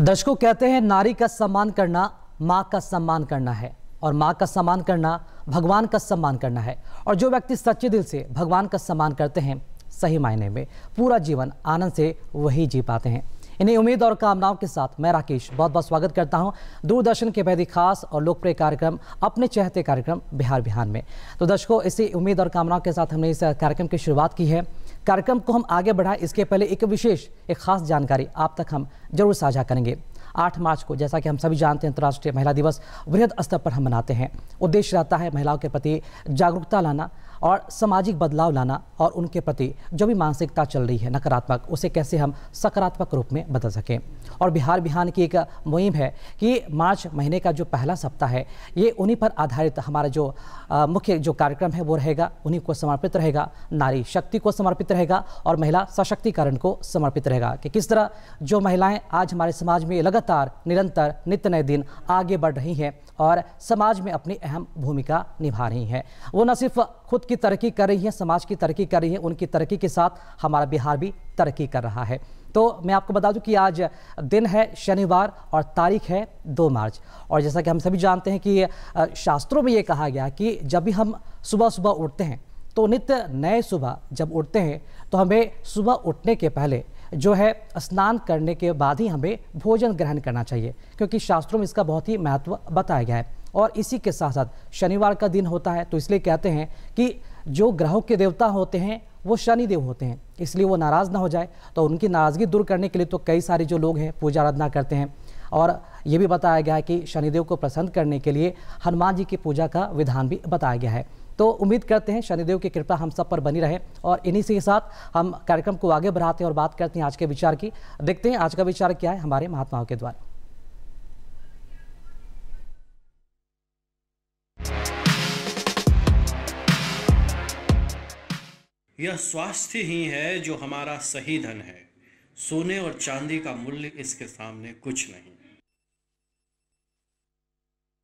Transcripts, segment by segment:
दशकों कहते हैं नारी का सम्मान करना माँ का सम्मान करना है और माँ का सम्मान करना भगवान का सम्मान करना है और जो व्यक्ति सच्चे दिल से भगवान का सम्मान करते हैं सही मायने में पूरा जीवन आनंद से वही जी पाते हैं इन्हीं उम्मीद और कामनाओं के साथ मैं राकेश बहुत बहुत स्वागत करता हूं दूरदर्शन के बेहद खास और लोकप्रिय कार्यक्रम अपने चहते कार्यक्रम बिहार बिहार में तो दर्शकों इसी उम्मीद और कामनाओं के साथ हमने इस कार्यक्रम की शुरुआत की है कार्यक्रम को हम आगे बढ़ाएं इसके पहले एक विशेष एक खास जानकारी आप तक हम जरूर साझा करेंगे आठ मार्च को जैसा कि हम सभी जानते हैं अंतर्राष्ट्रीय महिला दिवस वृहद स्तर पर हम मनाते हैं उद्देश्य रहता है महिलाओं के प्रति जागरूकता लाना और सामाजिक बदलाव लाना और उनके प्रति जो भी मानसिकता चल रही है नकारात्मक उसे कैसे हम सकारात्मक रूप में बदल सकें और बिहार बिहान की एक मुहिम है कि मार्च महीने का जो पहला सप्ताह है ये उन्हीं पर आधारित हमारा जो मुख्य जो कार्यक्रम है वो रहेगा उन्हीं को समर्पित रहेगा नारी शक्ति को समर्पित रहेगा और महिला सशक्तिकरण को समर्पित रहेगा कि किस तरह जो महिलाएं आज हमारे समाज में लगातार निरंतर नित्य नए दिन आगे बढ़ रही हैं और समाज में अपनी अहम भूमिका निभा रही हैं वो न सिर्फ खुद की तरक्की कर रही हैं समाज की तरक्की कर रही हैं उनकी तरक्की के साथ हमारा बिहार भी तरक्की कर रहा है तो मैं आपको बता दूं कि आज दिन है शनिवार और तारीख है दो मार्च और जैसा कि हम सभी जानते हैं कि शास्त्रों में ये कहा गया कि जब भी हम सुबह सुबह उठते हैं तो नित्य नए सुबह जब उठते हैं तो हमें सुबह उठने के पहले जो है स्नान करने के बाद ही हमें भोजन ग्रहण करना चाहिए क्योंकि शास्त्रों में इसका बहुत ही महत्व बताया गया है और इसी के साथ साथ शनिवार का दिन होता है तो इसलिए कहते हैं कि जो ग्रहों के देवता होते हैं वो शनिदेव होते हैं इसलिए वो नाराज़ ना हो जाए तो उनकी नाराज़गी दूर करने के लिए तो कई सारे जो लोग हैं पूजा आराधना करते हैं और ये भी बताया गया है कि शनिदेव को प्रसन्न करने के लिए हनुमान जी की पूजा का विधान भी बताया गया है तो उम्मीद करते हैं शनिदेव की कृपा हम सब पर बनी रहे और इन्हीं से साथ हम कार्यक्रम को आगे बढ़ाते हैं और बात करते हैं आज के विचार की देखते हैं आज का विचार क्या है हमारे महात्माओं के द्वारा यह स्वास्थ्य ही है जो हमारा सही धन है सोने और चांदी का मूल्य इसके सामने कुछ नहीं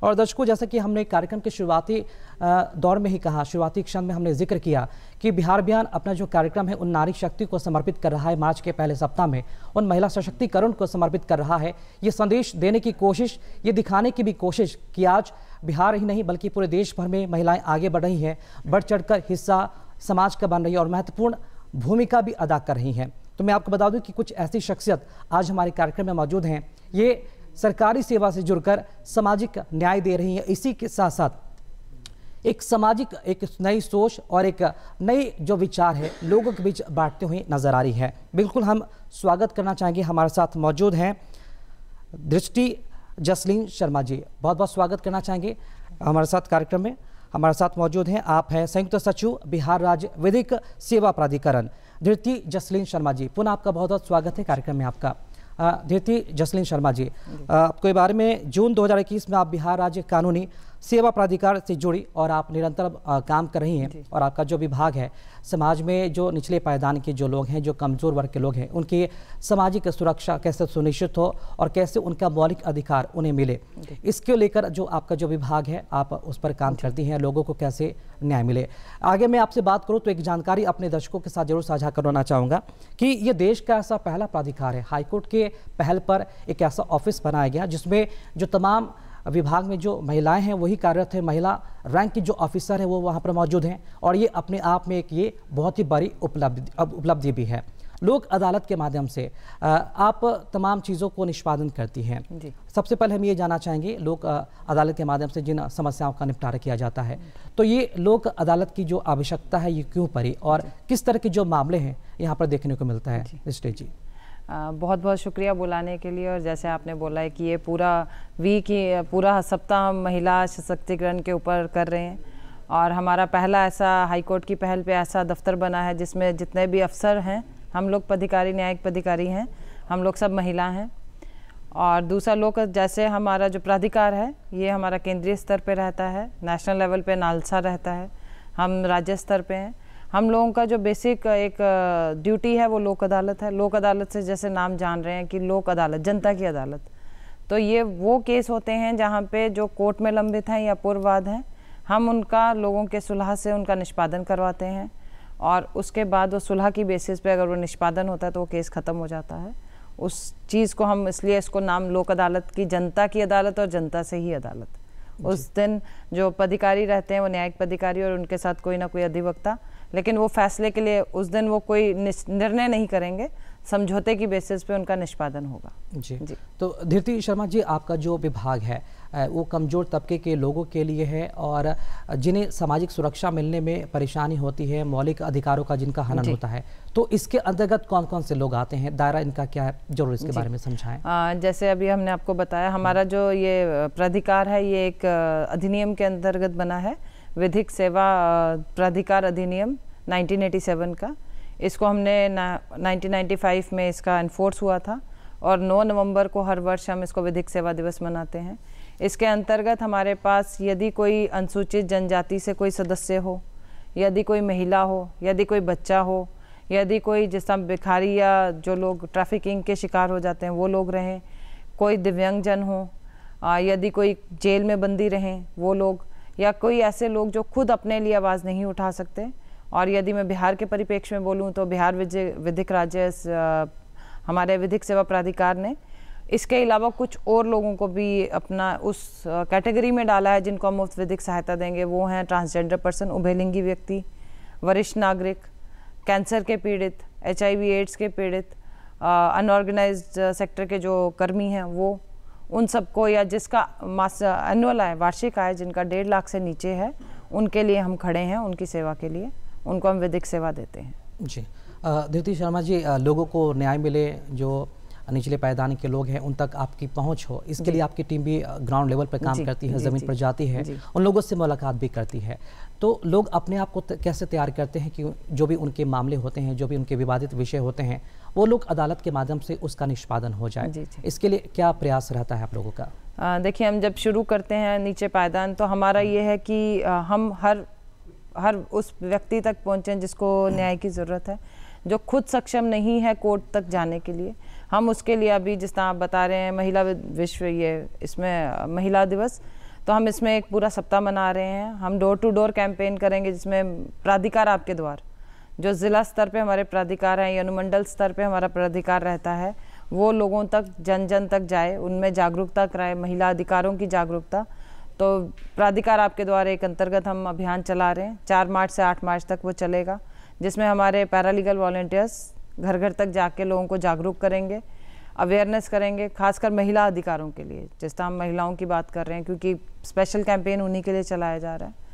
और दर्शकों जैसा कि हमने कार्यक्रम के शुरुआती दौर में ही कहा शुरुआती क्षण में हमने जिक्र किया कि बिहार अभियान अपना जो कार्यक्रम है उन नारी शक्ति को समर्पित कर रहा है मार्च के पहले सप्ताह में उन महिला सशक्तिकरण को समर्पित कर रहा है ये संदेश देने की कोशिश ये दिखाने की भी कोशिश कि आज बिहार ही नहीं बल्कि पूरे देश भर में महिलाएं आगे बढ़ रही हैं बढ़ चढ़ हिस्सा समाज का बन रही है और महत्वपूर्ण भूमिका भी अदा कर रही हैं तो मैं आपको बता दूं कि कुछ ऐसी शख्सियत आज हमारे कार्यक्रम में मौजूद हैं ये सरकारी सेवा से जुड़कर सामाजिक न्याय दे रही हैं इसी के साथ साथ एक सामाजिक एक नई सोच और एक नई जो विचार है लोगों के बीच बांटते हुए नज़र आ रही है बिल्कुल हम स्वागत करना चाहेंगे हमारे साथ मौजूद हैं दृष्टि जसलीन शर्मा जी बहुत बहुत स्वागत करना चाहेंगे हमारे साथ कार्यक्रम में हमारे साथ मौजूद हैं आप हैं संयुक्त सचिव बिहार राज्य विधिक सेवा प्राधिकरण धीर्ति जसलीन शर्मा जी पुनः आपका बहुत बहुत स्वागत है कार्यक्रम में आपका धीर्ति जसलीन शर्मा जी आपके बारे में जून दो में आप बिहार राज्य कानूनी सेवा प्राधिकार से जुड़ी और आप निरंतर काम कर रही हैं और आपका जो विभाग है समाज में जो निचले पायदान के जो लोग हैं जो कमज़ोर वर्ग के लोग हैं उनकी सामाजिक सुरक्षा कैसे सुनिश्चित हो और कैसे उनका मौलिक अधिकार उन्हें मिले इसके लेकर जो आपका जो विभाग है आप उस पर काम करती हैं लोगों को कैसे न्याय मिले आगे मैं आपसे बात करूँ तो एक जानकारी अपने दर्शकों के साथ जरूर साझा करवाना चाहूँगा कि ये देश का ऐसा पहला प्राधिकार है हाईकोर्ट के पहल पर एक ऐसा ऑफिस बनाया गया जिसमें जो तमाम विभाग में जो महिलाएं हैं वही कार्यरत है महिला रैंक की जो ऑफिसर है वो वहाँ पर मौजूद हैं और ये अपने आप में एक ये बहुत ही बड़ी उपलब्धि उपलब्धि भी है लोक अदालत के माध्यम से आप तमाम चीज़ों को निष्पादन करती हैं सबसे पहले हम ये जानना चाहेंगे लोक अदालत के माध्यम से जिन समस्याओं का निपटारा किया जाता है तो ये लोक अदालत की जो आवश्यकता है ये क्यों पड़ी और किस तरह के जो मामले हैं यहाँ पर देखने को मिलता है जी बहुत बहुत शुक्रिया बुलाने के लिए और जैसे आपने बोला है कि ये पूरा वीक ही पूरा सप्ताह हम महिला सशक्तिकरण के ऊपर कर रहे हैं और हमारा पहला ऐसा हाईकोर्ट की पहल पे ऐसा दफ्तर बना है जिसमें जितने भी अफसर हैं हम लोग पदाधिकारी न्यायिक पदाधिकारी हैं हम लोग सब महिला हैं और दूसरा लोग जैसे हमारा जो प्राधिकार है ये हमारा केंद्रीय स्तर पर रहता है नेशनल लेवल पर नालसा रहता है हम राज्य स्तर पर हैं हम लोगों का जो बेसिक एक ड्यूटी है वो लोक अदालत है लोक अदालत से जैसे नाम जान रहे हैं कि लोक अदालत जनता की अदालत तो ये वो केस होते हैं जहाँ पे जो कोर्ट में लंबित हैं या पूर्ववाद हैं हम उनका लोगों के सुलह से उनका निष्पादन करवाते हैं और उसके बाद वो सुलह की बेसिस पे अगर वो निष्पादन होता है तो वो केस ख़त्म हो जाता है उस चीज़ को हम इसलिए इसको नाम लोक अदालत की जनता की अदालत और जनता से ही अदालत उस दिन जो पदाधिकारी रहते हैं वो न्यायिक पदाधिकारी और उनके साथ कोई ना कोई अधिवक्ता लेकिन वो फैसले के लिए उस दिन वो कोई निर्णय नहीं करेंगे समझौते की बेसिस पे उनका निष्पादन होगा जी जी तो धीरती शर्मा जी आपका जो विभाग है वो कमज़ोर तबके के लोगों के लिए है और जिन्हें सामाजिक सुरक्षा मिलने में परेशानी होती है मौलिक अधिकारों का जिनका हनन होता है तो इसके अंतर्गत कौन कौन से लोग आते हैं दायरा इनका क्या है जरूर इसके बारे में समझाएं जैसे अभी हमने आपको बताया हमारा हाँ। जो ये प्राधिकार है ये एक अधिनियम के अंतर्गत बना है विधिक सेवा प्राधिकार अधिनियम 1987 का इसको हमने 1995 में इसका एनफोर्स हुआ था और 9 नवंबर को हर वर्ष हम इसको विधिक सेवा दिवस मनाते हैं इसके अंतर्गत हमारे पास यदि कोई अनुसूचित जनजाति से कोई सदस्य हो यदि कोई महिला हो यदि कोई बच्चा हो यदि कोई जिस तरह भिखारी या जो लोग ट्रैफिकिंग के शिकार हो जाते हैं वो लोग रहें कोई दिव्यांगजन हो यदि कोई जेल में बंदी रहें वो लोग या कोई ऐसे लोग जो खुद अपने लिए आवाज़ नहीं उठा सकते और यदि मैं बिहार के परिप्रेक्ष्य में बोलूँ तो बिहार विधिक राज्य हमारे विधिक सेवा प्राधिकार ने इसके अलावा कुछ और लोगों को भी अपना उस कैटेगरी में डाला है जिनको हम मुफ्त विधिक सहायता देंगे वो हैं ट्रांसजेंडर पर्सन उभयलिंगी व्यक्ति वरिष्ठ नागरिक कैंसर के पीड़ित एच एड्स के पीड़ित अनऑर्गेनाइज सेक्टर के जो कर्मी हैं वो उन सबको या जिसका मास एनुअल आय वार्षिक आय जिनका डेढ़ लाख से नीचे है उनके लिए हम खड़े हैं उनकी सेवा के लिए उनको हम विधिक सेवा देते हैं जी दीप्ति शर्मा जी लोगों को न्याय मिले जो निचले पायदान के लोग हैं उन तक आपकी पहुंच हो इसके लिए आपकी टीम भी ग्राउंड लेवल पर काम करती है ज़मीन पर जाती है उन लोगों से मुलाकात भी करती है तो लोग अपने आप को कैसे तैयार करते हैं कि जो भी उनके मामले होते हैं जो भी उनके विवादित विषय होते हैं वो लोग अदालत के माध्यम से उसका निष्पादन हो जाए जी इसके लिए क्या प्रयास रहता है आप लोगों का देखिए हम जब शुरू करते हैं नीचे पायदान तो हमारा ये है कि आ, हम हर हर उस व्यक्ति तक पहुँचें जिसको न्याय की ज़रूरत है जो खुद सक्षम नहीं है कोर्ट तक जाने के लिए हम उसके लिए अभी जिस तरह आप बता रहे हैं महिला विश्व ये इसमें महिला दिवस तो हम इसमें एक पूरा सप्ताह मना रहे हैं हम डोर टू डोर कैंपेन करेंगे जिसमें प्राधिकार आपके द्वार जो ज़िला स्तर पे हमारे प्राधिकार हैं या अनुमंडल स्तर पे हमारा प्राधिकार रहता है वो लोगों तक जन जन तक जाए उनमें जागरूकता कराए महिला अधिकारों की जागरूकता तो प्राधिकार आपके द्वारा एक अंतर्गत हम अभियान चला रहे हैं चार मार्च से आठ मार्च तक वो चलेगा जिसमें हमारे पैरालीगल वॉल्टियर्स घर घर तक जाके लोगों को जागरूक करेंगे अवेयरनेस करेंगे खासकर महिला अधिकारों के लिए जिस तरह हम महिलाओं की बात कर रहे हैं क्योंकि स्पेशल कैंपेन उन्हीं के लिए चलाया जा रहा है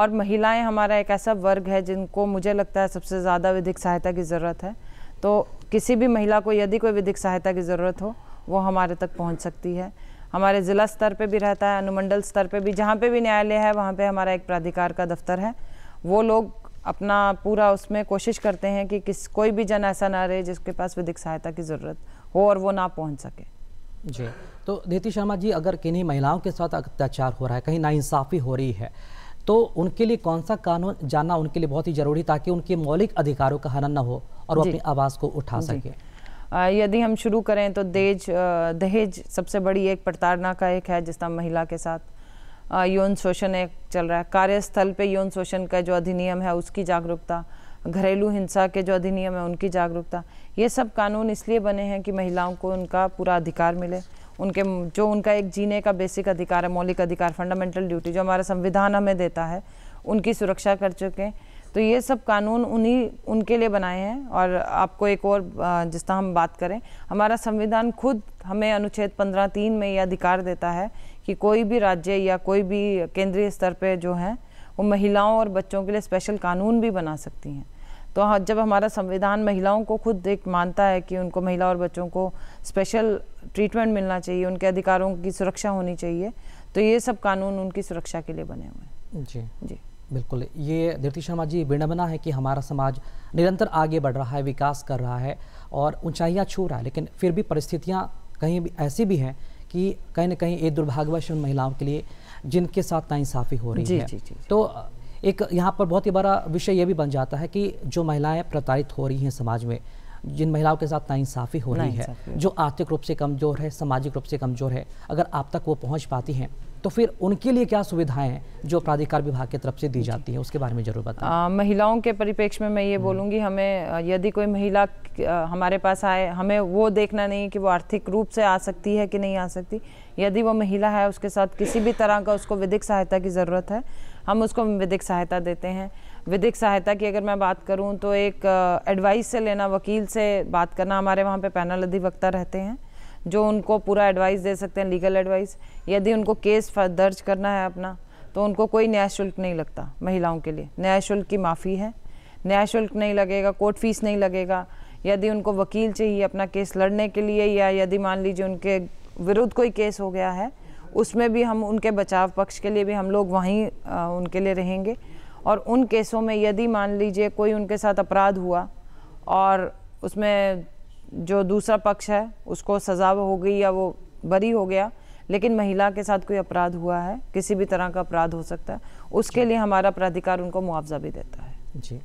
और महिलाएं हमारा एक ऐसा वर्ग है जिनको मुझे लगता है सबसे ज़्यादा विधिक सहायता की ज़रूरत है तो किसी भी महिला को यदि कोई विधिक सहायता की ज़रूरत हो वो हमारे तक पहुँच सकती है हमारे ज़िला स्तर पर भी रहता है अनुमंडल स्तर पर भी जहाँ पर भी न्यायालय है वहाँ पर हमारा एक प्राधिकार का दफ्तर है वो लोग अपना पूरा उसमें कोशिश करते हैं कि किस कोई भी जन ऐसा ना रहे जिसके पास विधिक सहायता की ज़रूरत हो और वो ना पहुंच सके जी तो नीति शर्मा जी अगर किन्हीं महिलाओं के साथ अत्याचार हो रहा है कहीं नाइंसाफ़ी हो रही है तो उनके लिए कौन सा कानून जानना उनके लिए बहुत ही ज़रूरी ताकि उनके मौलिक अधिकारों का हनन न हो और अपनी आवाज़ को उठा सके यदि हम शुरू करें तो देज दहेज सबसे बड़ी एक प्रताड़ना का एक है जिसका महिला के साथ यौन शोषण एक चल रहा है कार्यस्थल पे यौन शोषण का जो अधिनियम है उसकी जागरूकता घरेलू हिंसा के जो अधिनियम है उनकी जागरूकता ये सब कानून इसलिए बने हैं कि महिलाओं को उनका पूरा अधिकार मिले उनके जो उनका एक जीने का बेसिक अधिकार है मौलिक अधिकार फंडामेंटल ड्यूटी जो हमारा संविधान हमें देता है उनकी सुरक्षा कर चुके हैं तो ये सब कानून उन्हीं उनके लिए बनाए हैं और आपको एक और जिस तरह हम बात करें हमारा संविधान खुद हमें अनुच्छेद पंद्रह तीन में ये अधिकार देता है कि कोई भी राज्य या कोई भी केंद्रीय स्तर पर जो हैं वो महिलाओं और बच्चों के लिए स्पेशल कानून भी बना सकती हैं तो हाँ, जब हमारा संविधान महिलाओं को खुद एक मानता है कि उनको महिला और बच्चों को स्पेशल ट्रीटमेंट मिलना चाहिए उनके अधिकारों की सुरक्षा होनी चाहिए तो ये सब कानून उनकी सुरक्षा के लिए बने हुए हैं जी जी बिल्कुल ये धृति शर्मा जी विडम्बना है कि हमारा समाज निरंतर आगे बढ़ रहा है विकास कर रहा है और ऊंचाइयाँ छू रहा है लेकिन फिर भी परिस्थितियाँ कहीं भी ऐसी भी हैं कि कहीं ना कहीं ये दुर्भाग्यवश महिलाओं के लिए जिनके साथ नाइंसाफ़ी हो रही जी, है जी, जी, जी. तो एक यहाँ पर बहुत ही बड़ा विषय यह भी बन जाता है कि जो महिलाएं प्रताड़ित हो रही हैं समाज में जिन महिलाओं के साथ नाइंसाफ़ी हो रही है जो आर्थिक रूप से कमज़ोर है सामाजिक रूप से कमज़ोर है अगर आप तक वो पहुँच पाती हैं तो फिर उनके लिए क्या सुविधाएं हैं जो प्राधिकार विभाग की तरफ से दी जाती हैं उसके बारे में जरूर बताएं महिलाओं के परिप्रेक्ष्य में मैं ये हम्म। बोलूँगी हमें यदि कोई महिला हमारे पास आए हमें वो देखना नहीं कि वो आर्थिक रूप से आ सकती है कि नहीं आ सकती यदि वो महिला है उसके साथ किसी भी तरह का उसको विधिक सहायता की ज़रूरत है हम उसको विधिक सहायता देते हैं विधिक सहायता की अगर मैं बात करूं तो एक एडवाइस से लेना वकील से बात करना हमारे वहाँ पे पैनल अधिवक्ता रहते हैं जो उनको पूरा एडवाइस दे सकते हैं लीगल एडवाइस यदि उनको केस दर्ज करना है अपना तो उनको कोई न्याय शुल्क नहीं लगता महिलाओं के लिए न्याय शुल्क की माफ़ी है न्याय शुल्क नहीं लगेगा कोर्ट फीस नहीं लगेगा यदि उनको वकील चाहिए अपना केस लड़ने के लिए या यदि मान लीजिए उनके विरुद्ध कोई केस हो गया है उसमें भी हम उनके बचाव पक्ष के लिए भी हम लोग वहीं उनके लिए रहेंगे और उन केसों में यदि मान लीजिए कोई उनके साथ अपराध हुआ और उसमें जो दूसरा पक्ष है उसको सज़ा हो गई या वो बरी हो गया लेकिन महिला के साथ कोई अपराध हुआ है किसी भी तरह का अपराध हो सकता है उसके लिए हमारा प्राधिकार उनको मुआवजा भी देता है जी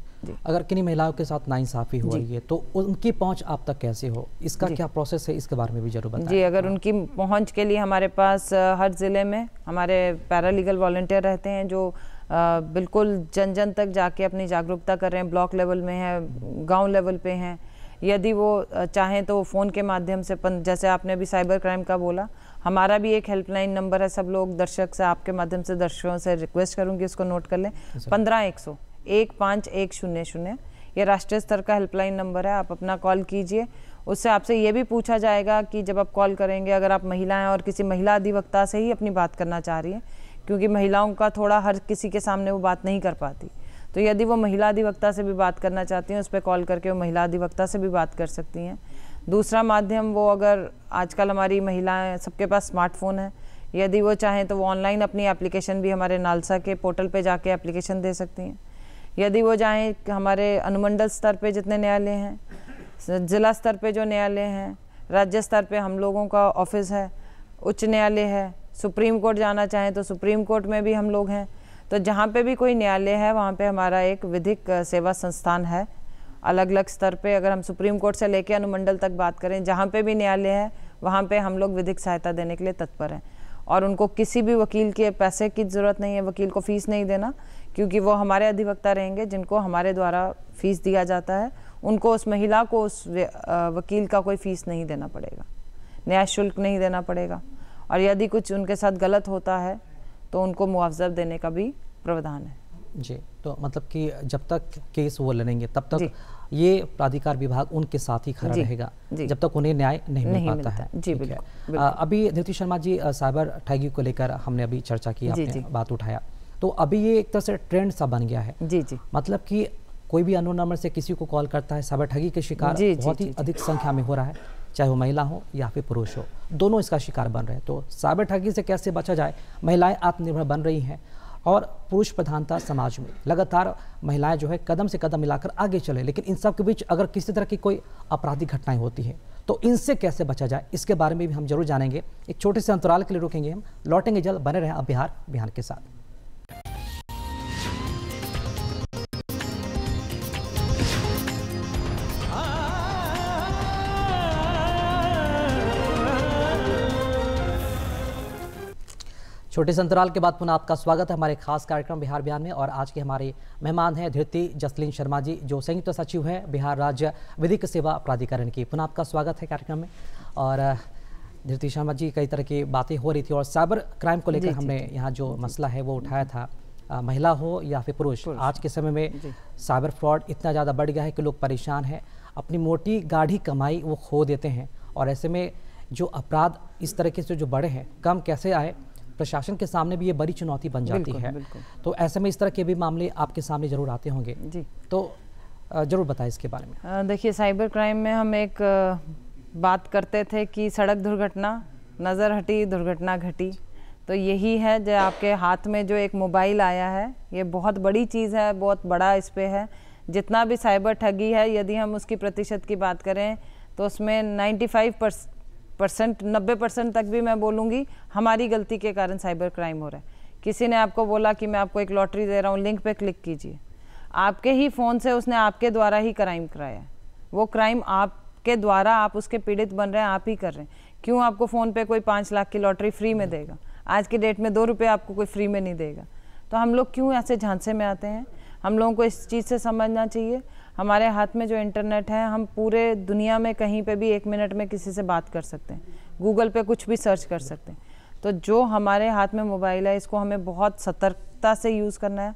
अगर किन्हीं महिलाओं के साथ नाइंसाफ़ी हो रही है तो उनकी पहुँच आप तक कैसे हो इसका क्या प्रोसेस है इसके बारे में भी जरूर बताएं जी अगर हाँ। उनकी पहुँच के लिए हमारे पास हर ज़िले में हमारे पैरालीगल वॉल्टियर रहते हैं जो बिल्कुल जन जन तक जाके अपनी जागरूकता कर रहे हैं ब्लॉक लेवल में है गाँव लेवल पे हैं यदि वो चाहें तो फ़ोन के माध्यम से पन, जैसे आपने अभी साइबर क्राइम का बोला हमारा भी एक हेल्पलाइन नंबर है सब लोग दर्शक से आपके माध्यम से दर्शकों से रिक्वेस्ट करूंगी उसको नोट कर लें पंद्रह एक सौ एक पाँच एक शून्य शून्य यह राष्ट्रीय स्तर का हेल्पलाइन नंबर है आप अपना कॉल कीजिए उससे आपसे ये भी पूछा जाएगा कि जब आप कॉल करेंगे अगर आप महिलाएं और किसी महिला अधिवक्ता से ही अपनी बात करना चाह रही हैं क्योंकि महिलाओं का थोड़ा हर किसी के सामने वो बात नहीं कर पाती तो यदि वो महिला अधिवक्ता से भी बात करना चाहती हैं उस पर कॉल करके वो महिला अधिवक्ता से भी बात कर सकती हैं दूसरा माध्यम वो अगर आजकल हमारी महिलाएं सबके पास स्मार्टफोन है यदि वो चाहें तो वो ऑनलाइन अपनी एप्लीकेशन भी हमारे नालसा के पोर्टल पे जाके एप्लीकेशन दे सकती हैं यदि वो जाएँ हमारे अनुमंडल स्तर पे जितने न्यायालय हैं जिला स्तर पे जो न्यायालय हैं राज्य स्तर पे हम लोगों का ऑफिस है उच्च न्यायालय है सुप्रीम कोर्ट जाना चाहें तो सुप्रीम कोर्ट में भी हम लोग हैं तो जहाँ पे भी कोई न्यायालय है वहाँ पे हमारा एक विधिक सेवा संस्थान है अलग अलग स्तर पे अगर हम सुप्रीम कोर्ट से लेके अनुमंडल तक बात करें जहाँ पे भी न्यायालय है वहाँ पे हम लोग विधिक सहायता देने के लिए तत्पर हैं और उनको किसी भी वकील के पैसे की ज़रूरत नहीं है वकील को फ़ीस नहीं देना क्योंकि वो हमारे अधिवक्ता रहेंगे जिनको हमारे द्वारा फ़ीस दिया जाता है उनको उस महिला को उस वकील का कोई फ़ीस नहीं देना पड़ेगा न्याय शुल्क नहीं देना पड़ेगा और यदि कुछ उनके साथ गलत होता है तो उनको मुआवजा देने का भी प्रावधान है जी तो मतलब कि जब तक केस वो लड़ेंगे तब तक ये प्राधिकार विभाग उनके साथ ही खड़ा रहेगा जब तक उन्हें न्याय नहीं, नहीं मिल पाता है जी बिल्कुल, अभी धृति शर्मा जी साइबर ठगी को लेकर हमने अभी चर्चा की आपने बात उठाया तो अभी ये एक तरह से ट्रेंड सा बन गया है जी जी मतलब कि कोई भी अनोन नंबर से किसी को कॉल करता है साइबर ठगी के शिकार बहुत ही अधिक संख्या में हो रहा है चाहे वो महिला हो या फिर पुरुष हो दोनों इसका शिकार बन रहे हैं तो साइबर ठगी से कैसे बचा जाए महिलाएं आत्मनिर्भर बन रही हैं और पुरुष प्रधानता समाज में लगातार महिलाएं जो है कदम से कदम मिलाकर आगे चले लेकिन इन सब के बीच अगर किसी तरह की कोई आपराधिक घटनाएं होती है तो इनसे कैसे बचा जाए इसके बारे में भी हम जरूर जानेंगे एक छोटे से अंतराल के लिए रुकेंगे हम लौटेंगे जल्द बने रहें अब बिहार बिहार के साथ छोटे संतराल के बाद पुनः आपका स्वागत है हमारे खास कार्यक्रम बिहार बयान में और आज के हमारे मेहमान हैं धृति जसलीन शर्मा जी जो संयुक्त तो सचिव हैं बिहार राज्य विधिक सेवा प्राधिकरण की पुनः आपका स्वागत है कार्यक्रम में और धृति शर्मा जी कई तरह की बातें हो रही थी और साइबर क्राइम को लेकर हमने यहाँ जो मसला है वो उठाया था महिला हो या फिर पुरुष आज के समय में साइबर फ्रॉड इतना ज़्यादा बढ़ गया है कि लोग परेशान हैं अपनी मोटी गाढ़ी कमाई वो खो देते हैं और ऐसे में जो अपराध इस तरीके से जो बड़े हैं कम कैसे आए प्रशासन के सामने भी ये बड़ी चुनौती बन जाती है तो ऐसे में इस तरह के भी मामले आपके सामने जरूर आते होंगे जी तो जरूर बताएं इसके बारे में देखिए साइबर क्राइम में हम एक बात करते थे कि सड़क दुर्घटना नज़र हटी दुर्घटना घटी तो यही है जो आपके हाथ में जो एक मोबाइल आया है ये बहुत बड़ी चीज़ है बहुत बड़ा इस पर है जितना भी साइबर ठगी है यदि हम उसकी प्रतिशत की बात करें तो उसमें 95 फाइव परसेंट नब्बे परसेंट तक भी मैं बोलूँगी हमारी गलती के कारण साइबर क्राइम हो रहा है किसी ने आपको बोला कि मैं आपको एक लॉटरी दे रहा हूँ लिंक पे क्लिक कीजिए आपके ही फ़ोन से उसने आपके द्वारा ही क्राइम कराया वो क्राइम आपके द्वारा आप उसके पीड़ित बन रहे हैं आप ही कर रहे हैं क्यों आपको फ़ोन पे कोई पाँच लाख की लॉटरी फ्री में देगा आज के डेट में दो रुपये आपको कोई फ्री में नहीं देगा तो हम लोग क्यों ऐसे झांसे में आते हैं हम लोगों को इस चीज़ से समझना चाहिए हमारे हाथ में जो इंटरनेट है हम पूरे दुनिया में कहीं पे भी एक मिनट में किसी से बात कर सकते हैं गूगल पे कुछ भी सर्च कर सकते हैं तो जो हमारे हाथ में मोबाइल है इसको हमें बहुत सतर्कता से यूज़ करना है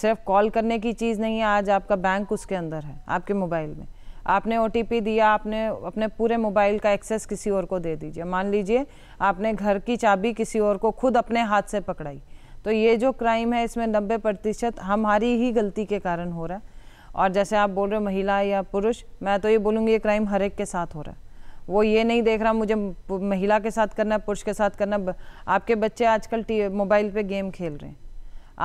सिर्फ कॉल करने की चीज़ नहीं है आज आपका बैंक उसके अंदर है आपके मोबाइल में आपने ओ दिया आपने अपने पूरे मोबाइल का एक्सेस किसी और को दे दीजिए मान लीजिए आपने घर की चाबी किसी और को खुद अपने हाथ से पकड़ाई तो ये जो क्राइम है इसमें नब्बे प्रतिशत हमारी ही गलती के कारण हो रहा है और जैसे आप बोल रहे हो महिला या पुरुष मैं तो ये बोलूँगी ये क्राइम हर एक के साथ हो रहा है वो ये नहीं देख रहा मुझे महिला के साथ करना पुरुष के साथ करना आपके बच्चे आजकल मोबाइल पे गेम खेल रहे हैं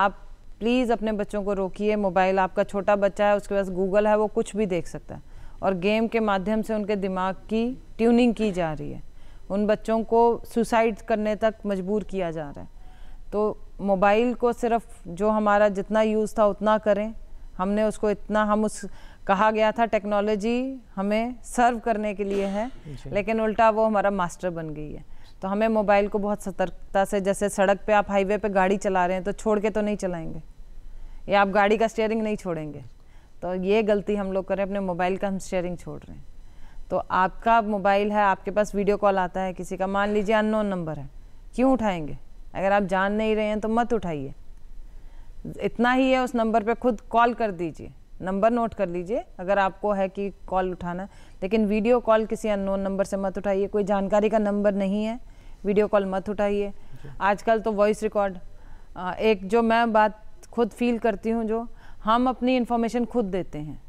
आप प्लीज़ अपने बच्चों को रोकिए मोबाइल आपका छोटा बच्चा है उसके पास गूगल है वो कुछ भी देख सकता है और गेम के माध्यम से उनके दिमाग की ट्यूनिंग की जा रही है उन बच्चों को सुसाइड करने तक मजबूर किया जा रहा है तो मोबाइल को सिर्फ जो हमारा जितना यूज़ था उतना करें हमने उसको इतना हम उस कहा गया था टेक्नोलॉजी हमें सर्व करने के लिए है लेकिन उल्टा वो हमारा मास्टर बन गई है तो हमें मोबाइल को बहुत सतर्कता से जैसे सड़क पे आप हाईवे पे गाड़ी चला रहे हैं तो छोड़ के तो नहीं चलाएंगे या आप गाड़ी का स्टेयरिंग नहीं छोड़ेंगे तो ये गलती हम लोग करें अपने मोबाइल का हम स्टेयरिंग छोड़ रहे हैं तो आपका मोबाइल है आपके पास वीडियो कॉल आता है किसी का मान लीजिए अननोन नंबर है क्यों उठाएंगे अगर आप जान नहीं रहे हैं तो मत उठाइए इतना ही है उस नंबर पे खुद कॉल कर दीजिए नंबर नोट कर लीजिए अगर आपको है कि कॉल उठाना लेकिन वीडियो कॉल किसी अननोन नंबर से मत उठाइए कोई जानकारी का नंबर नहीं है वीडियो कॉल मत उठाइए आजकल तो वॉइस रिकॉर्ड एक जो मैं बात खुद फील करती हूँ जो हम अपनी इन्फॉर्मेशन खुद देते हैं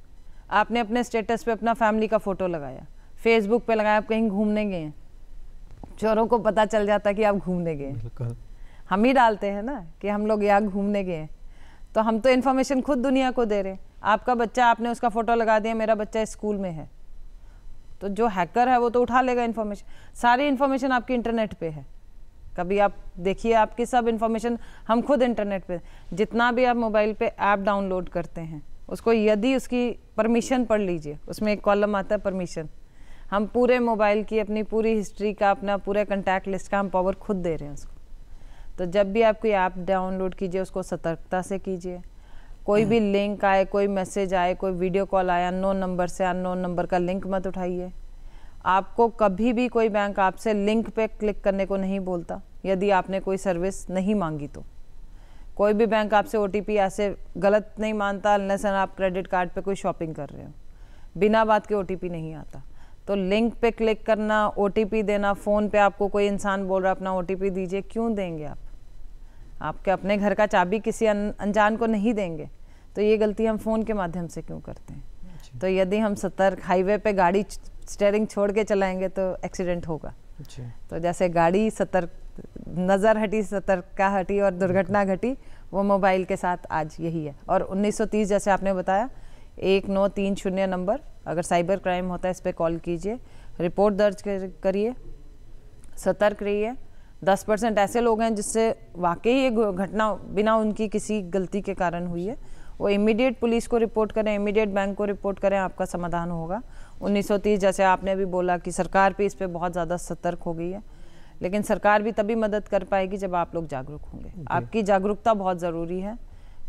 आपने अपने स्टेटस पे अपना फैमिली का फ़ोटो लगाया फेसबुक पे लगाया आप कहीं घूमने गए हैं चोरों को पता चल जाता कि आप घूमने गए हम ही डालते हैं ना कि हम लोग यहाँ घूमने गए हैं तो हम तो इन्फॉर्मेशन खुद दुनिया को दे रहे हैं आपका बच्चा आपने उसका फ़ोटो लगा दिया मेरा बच्चा स्कूल में है तो जो हैकर है वो तो उठा लेगा इन्फॉर्मेशन सारी इन्फॉर्मेशन आपकी इंटरनेट पे है कभी आप देखिए आपकी सब इन्फॉर्मेशन हम खुद इंटरनेट पे जितना भी आप मोबाइल पे ऐप डाउनलोड करते हैं उसको यदि उसकी परमिशन पढ़ लीजिए उसमें एक कॉलम आता है परमिशन हम पूरे मोबाइल की अपनी पूरी हिस्ट्री का अपना पूरे कंटैक्ट लिस्ट का हम पावर खुद दे रहे हैं उसको तो जब भी आप कोई ऐप डाउनलोड कीजिए उसको सतर्कता से कीजिए कोई भी लिंक आए कोई मैसेज आए कोई वीडियो कॉल आए अननोन नंबर से अननोन नंबर का लिंक मत उठाइए आपको कभी भी कोई बैंक आपसे लिंक पे क्लिक करने को नहीं बोलता यदि आपने कोई सर्विस नहीं मांगी तो कोई भी बैंक आपसे ओ ऐसे गलत नहीं मानता अनलेस आप क्रेडिट कार्ड पे कोई शॉपिंग कर रहे हो बिना बात के ओ नहीं आता तो लिंक पे क्लिक करना ओ देना फ़ोन पे आपको कोई इंसान बोल रहा अपना ओ दीजिए क्यों देंगे आप आपके अपने घर का चाबी किसी अनजान को नहीं देंगे तो ये गलती हम फ़ोन के माध्यम से क्यों करते हैं तो यदि हम सतर्क हाईवे पे गाड़ी स्टेयरिंग छोड़ के चलाएंगे तो एक्सीडेंट होगा तो जैसे गाड़ी सतर्क नज़र हटी सतर्कता हटी और दुर्घटना घटी वो मोबाइल के साथ आज यही है और 1930 जैसे आपने बताया एक नौ तीन शून्य नंबर अगर साइबर क्राइम होता है इस पर कॉल कीजिए रिपोर्ट दर्ज करिए सतर्क रहिए दस परसेंट ऐसे लोग हैं जिससे वाकई ये घटना बिना उनकी किसी गलती के कारण हुई है वो इमीडिएट पुलिस को रिपोर्ट करें इमीडिएट बैंक को रिपोर्ट करें आपका समाधान होगा 1930 जैसे आपने भी बोला कि सरकार भी इस पर बहुत ज़्यादा सतर्क हो गई है लेकिन सरकार भी तभी मदद कर पाएगी जब आप लोग जागरूक होंगे आपकी जागरूकता बहुत ज़रूरी है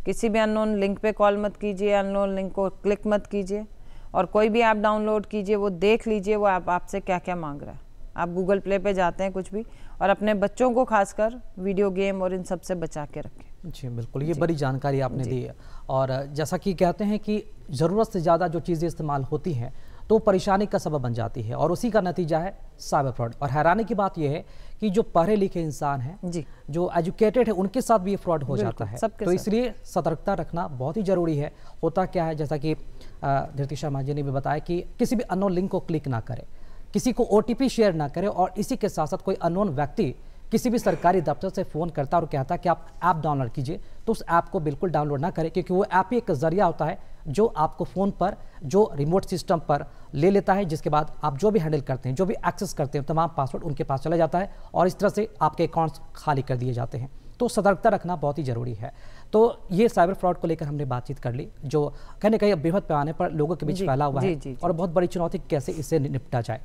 किसी भी अननोन लिंक पर कॉल मत कीजिए अननोन लिंक को क्लिक मत कीजिए और कोई भी ऐप डाउनलोड कीजिए वो देख लीजिए वो ऐप आप, आपसे क्या क्या मांग रहा है आप गूगल प्ले पे जाते हैं कुछ भी और अपने बच्चों को खासकर वीडियो गेम और इन सब से बचा के रखें जी बिल्कुल ये जी। बड़ी जानकारी आपने दी है और जैसा कि कहते हैं कि ज़रूरत से ज़्यादा जो चीज़ें इस्तेमाल होती हैं तो परेशानी का सबब बन जाती है और उसी का नतीजा है साइबर फ्रॉड और हैरानी की बात यह है कि जो पढ़े लिखे इंसान हैं जी जो एजुकेटेड है उनके साथ भी ये फ्रॉड हो जाता है तो इसलिए सतर्कता रखना बहुत ही ज़रूरी है होता क्या है जैसा कि धृति शर्मा जी ने भी बताया कि किसी भी अनोन लिंक को क्लिक ना करें किसी को ओ शेयर ना करें और इसी के साथ साथ कोई अनोन व्यक्ति किसी भी सरकारी दफ्तर से फ़ोन करता और कहता है कि आप ऐप डाउनलोड कीजिए तो उस ऐप को बिल्कुल डाउनलोड ना करें क्योंकि वो ऐप ही एक जरिया होता है जो आपको फ़ोन पर जो रिमोट सिस्टम पर ले लेता है जिसके बाद आप जो भी हैंडल करते हैं जो भी एक्सेस करते हैं तमाम पासवर्ड उनके पास चला जाता है और इस तरह से आपके अकाउंट्स खाली कर दिए जाते हैं तो सतर्कता रखना बहुत ही ज़रूरी है तो ये साइबर फ्रॉड को लेकर हमने बातचीत कर ली जो कहीं ना कहीं बेहद पैमाने पर लोगों के बीच फैला हुआ है और बहुत बड़ी चुनौती कैसे इससे निपटा जाए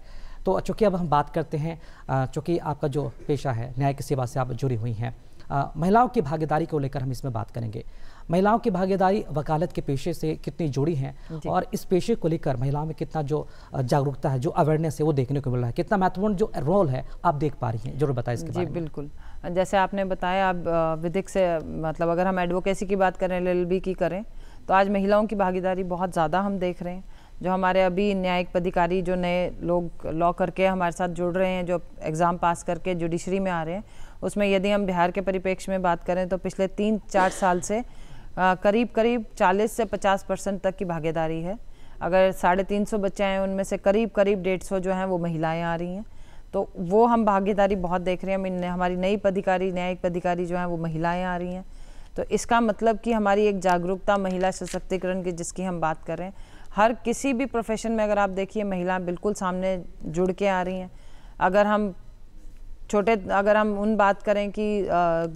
तो चूंकि अब हम बात करते हैं चूंकि आपका जो पेशा है न्याय की सेवा से आप जुड़ी हुई हैं महिलाओं की भागीदारी को लेकर हम इसमें बात करेंगे महिलाओं की भागीदारी वकालत के पेशे से कितनी जुड़ी है और इस पेशे को लेकर महिलाओं में कितना जो जागरूकता है जो अवेयरनेस है वो देखने को मिल रहा है कितना महत्वपूर्ण जो रोल है आप देख पा रही हैं जरूर बताए इसके जी बिल्कुल जैसे आपने बताया आप विधिक से मतलब अगर हम एडवोकेसी की बात करें एल की करें तो आज महिलाओं की भागीदारी बहुत ज़्यादा हम देख रहे हैं जो हमारे अभी न्यायिक पदाधिकारी जो नए लोग लॉ करके हमारे साथ जुड़ रहे हैं जो एग्ज़ाम पास करके जुडिशरी में आ रहे हैं उसमें यदि हम बिहार के परिप्रेक्ष्य में बात करें तो पिछले तीन चार साल से आ, करीब करीब 40 से 50 परसेंट तक की भागीदारी है अगर साढ़े तीन सौ बच्चे हैं उनमें से करीब करीब डेढ़ सौ जो हैं वो महिलाएं आ रही हैं तो वो हम भागीदारी बहुत देख रहे हैं मीन हमारी नई पदाधिकारी न्यायिक पदाधिकारी जो हैं वो महिलाएं आ रही हैं तो इसका मतलब कि हमारी एक जागरूकता महिला सशक्तिकरण की जिसकी हम बात कर रहे हैं हर किसी भी प्रोफेशन में अगर आप देखिए महिलाएं बिल्कुल सामने जुड़ के आ रही हैं अगर हम छोटे अगर हम उन बात करें कि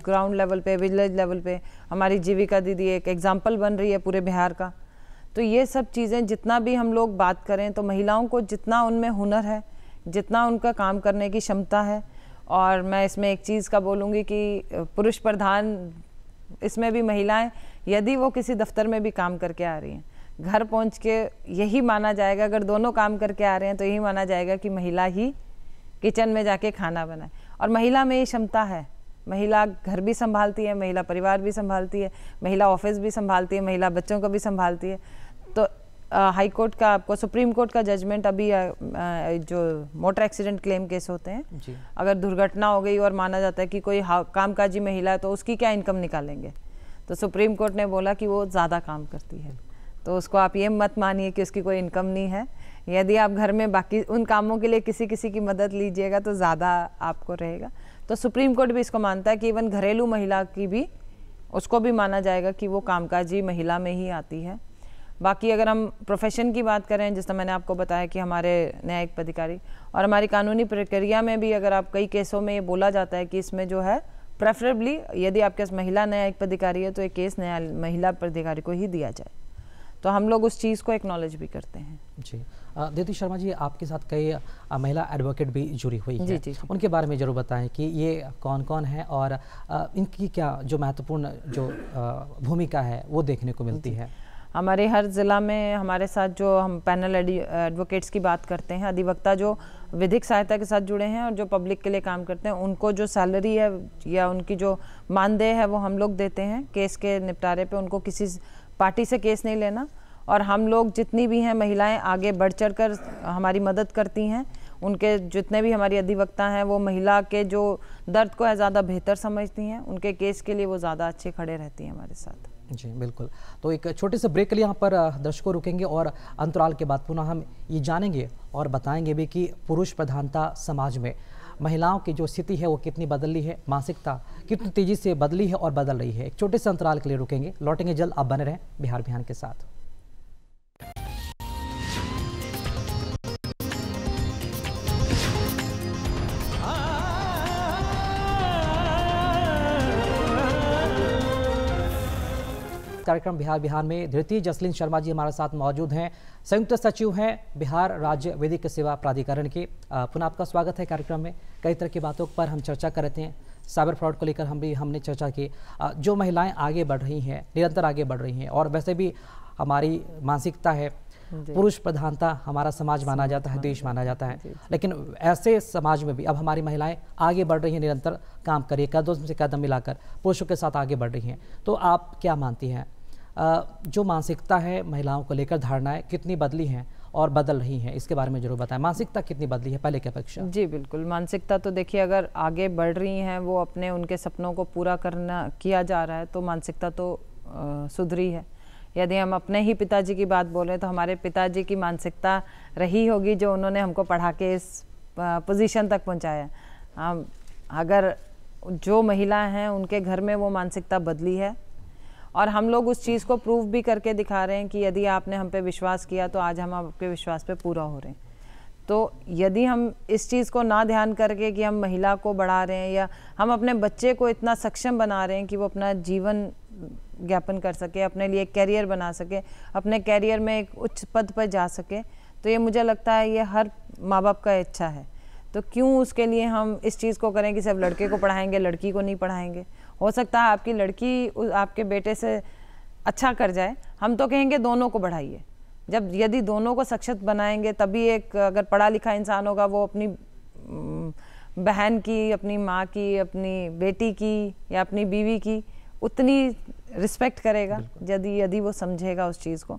ग्राउंड लेवल पे विलेज लेवल पे हमारी जीविका दीदी एक एग्जाम्पल बन रही है पूरे बिहार का तो ये सब चीज़ें जितना भी हम लोग बात करें तो महिलाओं को जितना उनमें हुनर है जितना उनका काम करने की क्षमता है और मैं इसमें एक चीज़ का बोलूँगी कि पुरुष प्रधान इसमें भी महिलाएं यदि वो किसी दफ्तर में भी काम करके आ रही हैं घर पहुंच के यही माना जाएगा अगर दोनों काम करके आ रहे हैं तो यही माना जाएगा कि महिला ही किचन में जाके खाना बनाए और महिला में ये क्षमता है महिला घर भी संभालती है महिला परिवार भी संभालती है महिला ऑफिस भी संभालती है महिला बच्चों को भी संभालती है तो हाई कोर्ट का आपको सुप्रीम कोर्ट का जजमेंट अभी आ, आ, जो मोटर एक्सीडेंट क्लेम केस होते हैं अगर दुर्घटना हो गई और माना जाता है कि कोई कामकाजी महिला है तो उसकी क्या इनकम निकालेंगे तो सुप्रीम कोर्ट ने बोला कि वो ज़्यादा काम करती है तो उसको आप ये मत मानिए कि उसकी कोई इनकम नहीं है यदि आप घर में बाकी उन कामों के लिए किसी किसी की मदद लीजिएगा तो ज़्यादा आपको रहेगा तो सुप्रीम कोर्ट भी इसको मानता है कि इवन घरेलू महिला की भी उसको भी माना जाएगा कि वो कामकाजी महिला में ही आती है बाकी अगर हम प्रोफेशन की बात करें जिस तरह मैंने आपको बताया कि हमारे न्यायिक पदाधिकारी और हमारी कानूनी प्रक्रिया में भी अगर आप कई केसों में ये बोला जाता है कि इसमें जो है प्रेफरेबली यदि आपके पास महिला न्यायिक पदाधिकारी है तो एक केस न्याय महिला पदाधिकारी को ही दिया जाए तो हम लोग उस चीज़ को एक्नॉलेज भी करते हैं जी दीदी शर्मा जी आपके साथ कई महिला एडवोकेट भी जुड़ी हुई जी, है जी, जी। उनके बारे में जरूर बताएं कि ये कौन कौन है और इनकी क्या जो महत्वपूर्ण जो भूमिका है वो देखने को मिलती है हमारे हर ज़िला में हमारे साथ जो हम पैनल एडवोकेट्स की बात करते हैं अधिवक्ता जो विधिक सहायता के साथ जुड़े हैं और जो पब्लिक के लिए काम करते हैं उनको जो सैलरी है या उनकी जो मानदेय है वो हम लोग देते हैं केस के निपटारे पे उनको किसी पार्टी से केस नहीं लेना और हम लोग जितनी भी हैं महिलाएं आगे बढ़ चढ़ कर हमारी मदद करती हैं उनके जितने भी हमारी अधिवक्ता हैं वो महिला के जो दर्द को है ज़्यादा बेहतर समझती हैं उनके केस के लिए वो ज़्यादा अच्छे खड़े रहती हैं हमारे साथ जी बिल्कुल तो एक छोटे से ब्रेक के लिए यहाँ पर दर्शकों रुकेंगे और अंतराल के बाद पुनः हम ये जानेंगे और बताएंगे भी कि पुरुष प्रधानता समाज में महिलाओं की जो स्थिति है वो कितनी बदली है मानसिकता कितनी तेज़ी से बदली है और बदल रही है एक छोटे से अंतराल के लिए रुकेंगे लौटेंगे जल्द आप बने रहें बिहार अभियान के साथ कार्यक्रम बिहार बिहार में धृति जसलीन शर्मा जी हमारे साथ मौजूद हैं संयुक्त सचिव हैं बिहार राज्य वैदिक सेवा प्राधिकरण के पुनः आपका स्वागत है कार्यक्रम में कई तरह की बातों पर हम चर्चा करते हैं साइबर फ्रॉड को लेकर हम भी हमने चर्चा की जो महिलाएं आगे बढ़ रही हैं निरंतर आगे बढ़ रही हैं और वैसे भी हमारी मानसिकता है पुरुष प्रधानता हमारा समाज माना जाता है देश माना जाता है लेकिन ऐसे समाज में भी अब हमारी महिलाएं आगे बढ़ रही हैं निरंतर काम करिए कदम से कदम मिलाकर पुरुषों के साथ आगे बढ़ रही हैं तो आप क्या मानती हैं जो मानसिकता है महिलाओं को लेकर धारणाएं कितनी बदली हैं और बदल रही हैं इसके बारे में जरूर बताएं मानसिकता कितनी बदली है पहले की अपेक्षा जी बिल्कुल मानसिकता तो देखिए अगर आगे बढ़ रही हैं वो अपने उनके सपनों को पूरा करना किया जा रहा है तो मानसिकता तो सुधरी है यदि हम अपने ही पिताजी की बात बोलें तो हमारे पिताजी की मानसिकता रही होगी जो उन्होंने हमको पढ़ा के इस पोजीशन तक पहुंचाया अगर जो महिलाएं हैं उनके घर में वो मानसिकता बदली है और हम लोग उस चीज़ को प्रूव भी करके दिखा रहे हैं कि यदि आपने हम पे विश्वास किया तो आज हम आपके विश्वास पे पूरा हो रहे हैं तो यदि हम इस चीज़ को ना ध्यान करके कि हम महिला को बढ़ा रहे हैं या हम अपने बच्चे को इतना सक्षम बना रहे हैं कि वो अपना जीवन ज्ञापन कर सके अपने लिए कैरियर बना सके अपने कैरियर में एक उच्च पद पर जा सके तो ये मुझे लगता है ये हर माँ बाप का इच्छा है तो क्यों उसके लिए हम इस चीज़ को करें कि सिर्फ लड़के को पढ़ाएंगे लड़की को नहीं पढ़ाएंगे हो सकता है आपकी लड़की आपके बेटे से अच्छा कर जाए हम तो कहेंगे दोनों को बढ़ाइए जब यदि दोनों को सक्षत बनाएंगे तभी एक अगर पढ़ा लिखा इंसान होगा वो अपनी बहन की अपनी माँ की अपनी बेटी की या अपनी बीवी की उतनी रिस्पेक्ट करेगा यदि यदि वो समझेगा उस चीज़ को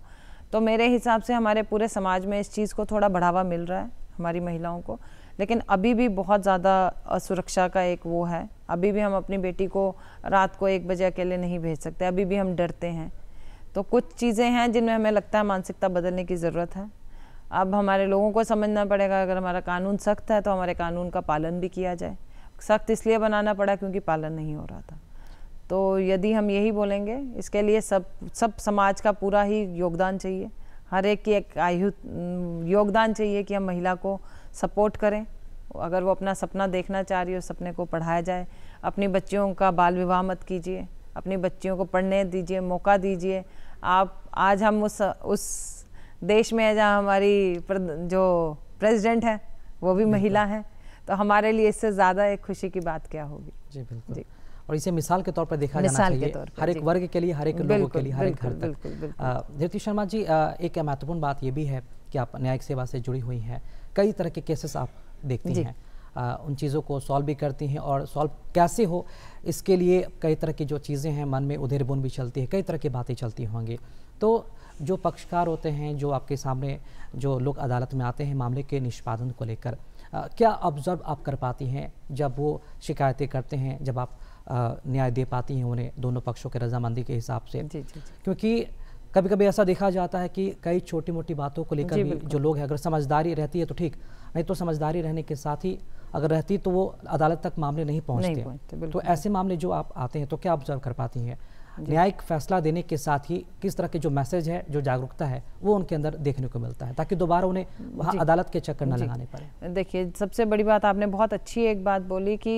तो मेरे हिसाब से हमारे पूरे समाज में इस चीज़ को थोड़ा बढ़ावा मिल रहा है हमारी महिलाओं को लेकिन अभी भी बहुत ज़्यादा सुरक्षा का एक वो है अभी भी हम अपनी बेटी को रात को एक बजे अकेले नहीं भेज सकते अभी भी हम डरते हैं तो कुछ चीज़ें हैं जिनमें हमें लगता है मानसिकता बदलने की ज़रूरत है अब हमारे लोगों को समझना पड़ेगा अगर हमारा कानून सख्त है तो हमारे कानून का पालन भी किया जाए सख्त इसलिए बनाना पड़ा क्योंकि पालन नहीं हो रहा था तो यदि हम यही बोलेंगे इसके लिए सब सब समाज का पूरा ही योगदान चाहिए हर एक की एक आयु योगदान चाहिए कि हम महिला को सपोर्ट करें अगर वो अपना सपना देखना चाह रही हो सपने को पढ़ाया जाए अपनी बच्चियों का बाल विवाह मत कीजिए अपनी बच्चियों को पढ़ने दीजिए मौका दीजिए आप आज हम उस उस देश में है जहाँ हमारी जो प्रेसिडेंट है वो भी महिला है तो हमारे लिए इससे ज़्यादा एक खुशी की बात क्या होगी जी बिल्कुल जी और इसे मिसाल के तौर पर देखा जाना चाहिए हर एक वर्ग के लिए हर एक लोगों के लिए हर एक घर तक धृति शर्मा जी एक महत्वपूर्ण बात ये भी है कि आप न्यायिक सेवा से जुड़ी हुई हैं कई तरह के केसेस आप देखती हैं आ, उन चीज़ों को सॉल्व भी करती हैं और सॉल्व कैसे हो इसके लिए कई तरह की जो चीज़ें हैं मन में उधेर बुन भी चलती है कई तरह की बातें चलती होंगी तो जो पक्षकार होते हैं जो आपके सामने जो लोग अदालत में आते हैं मामले के निष्पादन को लेकर क्या ऑब्जर्व आप कर पाती हैं जब वो शिकायतें करते हैं जब आप न्याय दे पाती हैं उन्हें दोनों पक्षों के रजामंदी के हिसाब से जी, जी, जी। क्योंकि कभी कभी ऐसा देखा जाता है कि कई छोटी मोटी बातों को लेकर भी जो लोग हैं अगर समझदारी रहती है तो ठीक नहीं तो समझदारी रहने के साथ ही अगर रहती तो वो अदालत तक मामले नहीं पहुंचते, नहीं तो ऐसे मामले जो आप आते हैं तो क्या ऑब्जर्व कर पाती हैं न्यायिक फैसला देने के साथ ही किस तरह के जो मैसेज है जो जागरूकता है वो उनके अंदर देखने को मिलता है ताकि दोबारा उन्हें वहाँ अदालत के चक्कर न लगाने पड़े देखिए सबसे बड़ी बात आपने बहुत अच्छी एक बात बोली कि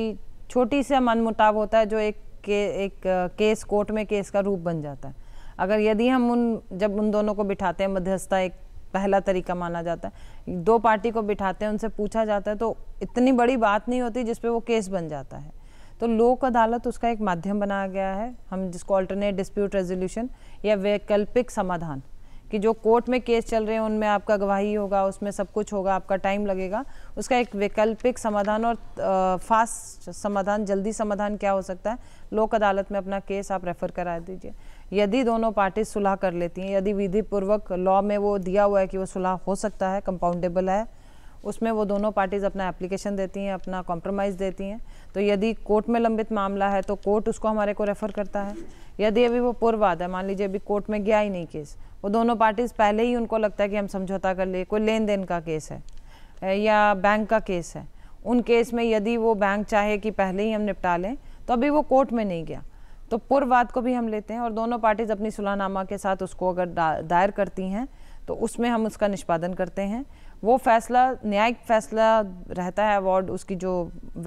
छोटी से मन मुटाव होता है जो एक के, एक केस कोर्ट में केस का रूप बन जाता है अगर यदि हम उन जब उन दोनों को बिठाते हैं मध्यस्थता एक पहला तरीका माना जाता है दो पार्टी को बिठाते हैं उनसे पूछा जाता है तो इतनी बड़ी बात नहीं होती जिसपे वो केस बन जाता है तो लोक अदालत उसका एक माध्यम बनाया गया है हम जिसको ऑल्टरनेट डिस्प्यूट रेजोल्यूशन या वैकल्पिक समाधान कि जो कोर्ट में केस चल रहे हैं उनमें आपका गवाही होगा उसमें सब कुछ होगा आपका टाइम लगेगा उसका एक वैकल्पिक समाधान और फास्ट समाधान जल्दी समाधान क्या हो सकता है लोक अदालत में अपना केस आप रेफ़र करा दीजिए यदि दोनों पार्टी सुलह कर लेती हैं यदि विधिपूर्वक लॉ में वो दिया हुआ है कि वो सुलह हो सकता है कंपाउंडेबल है उसमें वो दोनों पार्टीज़ अपना एप्लीकेशन देती हैं अपना कॉम्प्रोमाइज़ देती हैं तो यदि कोर्ट में लंबित मामला है तो कोर्ट उसको हमारे को रेफ़र करता है यदि अभी वो पूर्वाद है मान लीजिए अभी कोर्ट में गया ही नहीं केस वो दोनों पार्टीज़ पहले ही उनको लगता है कि हम समझौता कर लिए कोई लेन देन का केस है या बैंक का केस है उन केस में यदि वो बैंक चाहे कि पहले ही हम निपटा लें तो अभी वो कोर्ट में नहीं गया तो पूर्ववाद को भी हम लेते हैं और दोनों पार्टीज़ अपनी सुलहनामा के साथ उसको अगर दायर करती हैं तो उसमें हम उसका निष्पादन करते हैं वो फैसला न्यायिक फैसला रहता है अवार्ड उसकी जो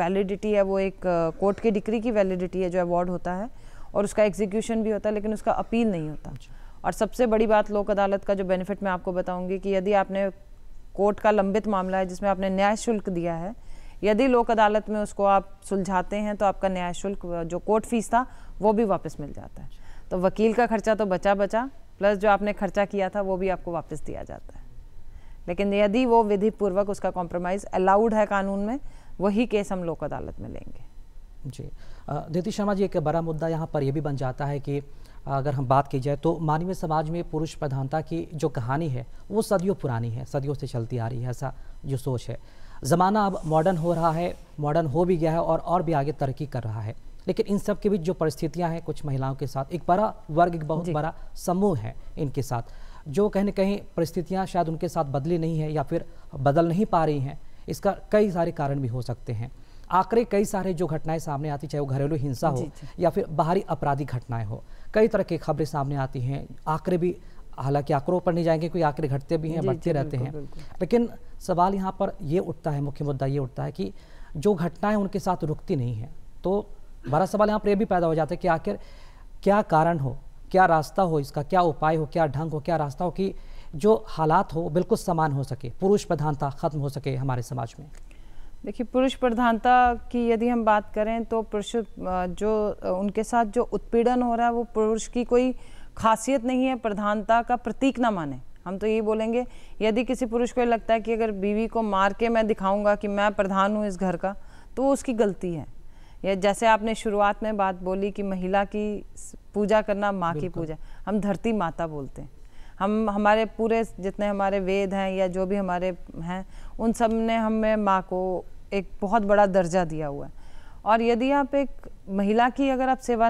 वैलिडिटी है वो एक कोर्ट के डिक्री की वैलिडिटी है जो अवार्ड होता है और उसका एग्जीक्यूशन भी होता है लेकिन उसका अपील नहीं होता अच्छा। और सबसे बड़ी बात लोक अदालत का जो बेनिफिट मैं आपको बताऊंगी कि यदि आपने कोर्ट का लंबित मामला है जिसमें आपने न्याय शुल्क दिया है यदि लोक अदालत में उसको आप सुलझाते हैं तो आपका न्याय शुल्क जो कोर्ट फीस था वो भी वापस मिल जाता है तो वकील का खर्चा तो बचा बचा प्लस जो आपने खर्चा किया था वो भी आपको वापस दिया जाता है लेकिन यदि वो विधि पूर्वक उसका कॉम्प्रोमाइज़ अलाउड है कानून में वही केस हम लोक अदालत में लेंगे जी दीदी शर्मा जी एक बड़ा मुद्दा यहाँ पर यह भी बन जाता है कि अगर हम बात की जाए तो मानवीय समाज में पुरुष प्रधानता की जो कहानी है वो सदियों पुरानी है सदियों से चलती आ रही है ऐसा जो सोच है ज़माना अब मॉडर्न हो रहा है मॉडर्न हो भी गया है और और भी आगे तरक्की कर रहा है लेकिन इन सब के बीच जो परिस्थितियां हैं कुछ महिलाओं के साथ एक बड़ा वर्ग एक बहुत बड़ा समूह है इनके साथ जो कहीं ना कहीं परिस्थितियाँ शायद उनके साथ बदली नहीं है या फिर बदल नहीं पा रही हैं इसका कई सारे कारण भी हो सकते हैं आखिरी कई सारे जो घटनाएं सामने आती चाहे वो घरेलू हिंसा हो या फिर बाहरी अपराधी घटनाएं हो कई तरह की खबरें सामने आती हैं आंकड़े भी हालांकि आंकड़ों पर नहीं जाएंगे कोई आंकड़े घटते भी हैं बढ़ते रहते हैं लेकिन सवाल यहाँ पर ये उठता है मुख्य मुद्दा ये उठता है कि जो घटनाएं उनके साथ रुकती नहीं है तो बड़ा सवाल यहाँ पर यह भी पैदा हो जाता है कि आखिर क्या कारण हो क्या रास्ता हो इसका क्या उपाय हो क्या ढंग हो क्या रास्ता हो कि जो हालात हो बिल्कुल समान हो सके पुरुष प्रधानता खत्म हो सके हमारे समाज में देखिए पुरुष प्रधानता की यदि हम बात करें तो पुरुष जो उनके साथ जो उत्पीड़न हो रहा है वो पुरुष की कोई खासियत नहीं है प्रधानता का प्रतीक ना माने हम तो यही बोलेंगे यदि किसी पुरुष को लगता है कि अगर बीवी को मार के मैं दिखाऊंगा कि मैं प्रधान हूँ इस घर का तो वो उसकी गलती है या जैसे आपने शुरुआत में बात बोली कि महिला की पूजा करना माँ की पूजा हम धरती माता बोलते हैं हम हमारे पूरे जितने हमारे वेद हैं या जो भी हमारे हैं उन सब ने हमें माँ को एक बहुत बड़ा दर्जा दिया हुआ है और यदि आप एक महिला की अगर आप सेवा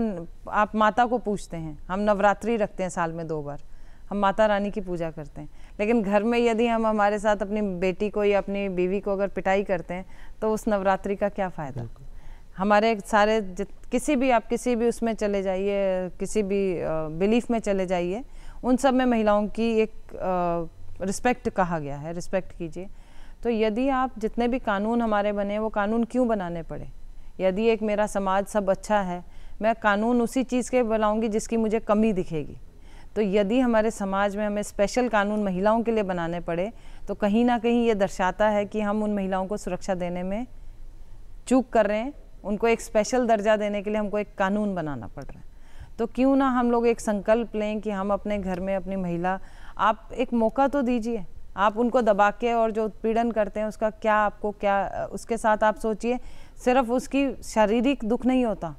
आप माता को पूछते हैं हम नवरात्रि रखते हैं साल में दो बार हम माता रानी की पूजा करते हैं लेकिन घर में यदि हम हमारे साथ अपनी बेटी को या अपनी बीवी को अगर पिटाई करते हैं तो उस नवरात्रि का क्या फ़ायदा हमारे सारे किसी भी आप किसी भी उसमें चले जाइए किसी भी बिलीफ में चले जाइए उन सब में महिलाओं की एक रिस्पेक्ट कहा गया है रिस्पेक्ट कीजिए तो यदि आप जितने भी कानून हमारे बने वो कानून क्यों बनाने पड़े यदि एक मेरा समाज सब अच्छा है मैं कानून उसी चीज़ के बनाऊंगी जिसकी मुझे कमी दिखेगी तो यदि हमारे समाज में हमें स्पेशल कानून महिलाओं के लिए बनाने पड़े तो कहीं ना कहीं ये दर्शाता है कि हम उन महिलाओं को सुरक्षा देने में चूक कर रहे हैं उनको एक स्पेशल दर्जा देने के लिए हमको एक कानून बनाना पड़ रहा है तो क्यों ना हम लोग एक संकल्प लें कि हम अपने घर में अपनी महिला आप एक मौका तो दीजिए आप उनको दबा के और जो उत्पीड़न करते हैं उसका क्या आपको क्या उसके साथ आप सोचिए सिर्फ उसकी शारीरिक दुख नहीं होता